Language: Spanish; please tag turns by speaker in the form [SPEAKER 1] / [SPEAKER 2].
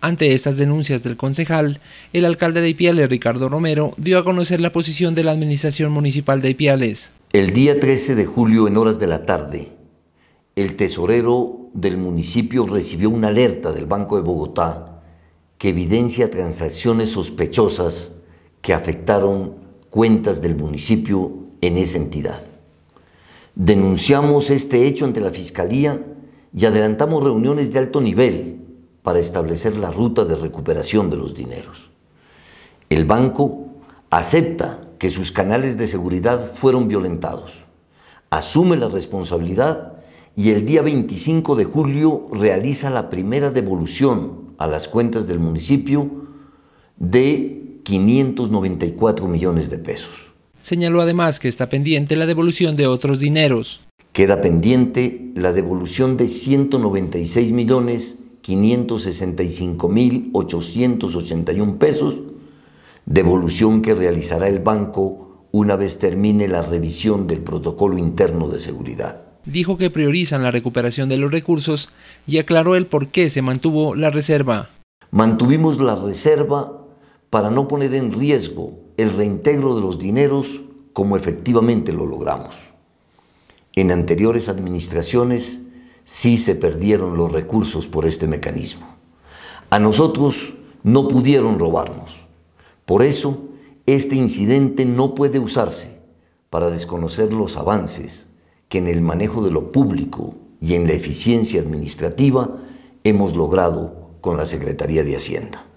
[SPEAKER 1] Ante estas denuncias del concejal, el alcalde de Ipiales, Ricardo Romero, dio a conocer la posición de la Administración Municipal de Ipiales.
[SPEAKER 2] El día 13 de julio, en horas de la tarde, el tesorero del municipio recibió una alerta del Banco de Bogotá que evidencia transacciones sospechosas que afectaron cuentas del municipio en esa entidad. Denunciamos este hecho ante la Fiscalía y adelantamos reuniones de alto nivel para establecer la ruta de recuperación de los dineros. El banco acepta que sus canales de seguridad fueron violentados, asume la responsabilidad y el día 25 de julio realiza la primera devolución a las cuentas del municipio de 594 millones de pesos.
[SPEAKER 1] Señaló además que está pendiente la devolución de otros dineros.
[SPEAKER 2] Queda pendiente la devolución de 196 millones 565.881 pesos, devolución que realizará el banco una vez termine la revisión del protocolo interno de seguridad.
[SPEAKER 1] Dijo que priorizan la recuperación de los recursos y aclaró el por qué se mantuvo la reserva.
[SPEAKER 2] Mantuvimos la reserva para no poner en riesgo el reintegro de los dineros como efectivamente lo logramos. En anteriores administraciones, sí se perdieron los recursos por este mecanismo. A nosotros no pudieron robarnos. Por eso, este incidente no puede usarse para desconocer los avances que en el manejo de lo público y en la eficiencia administrativa hemos logrado con la Secretaría de Hacienda.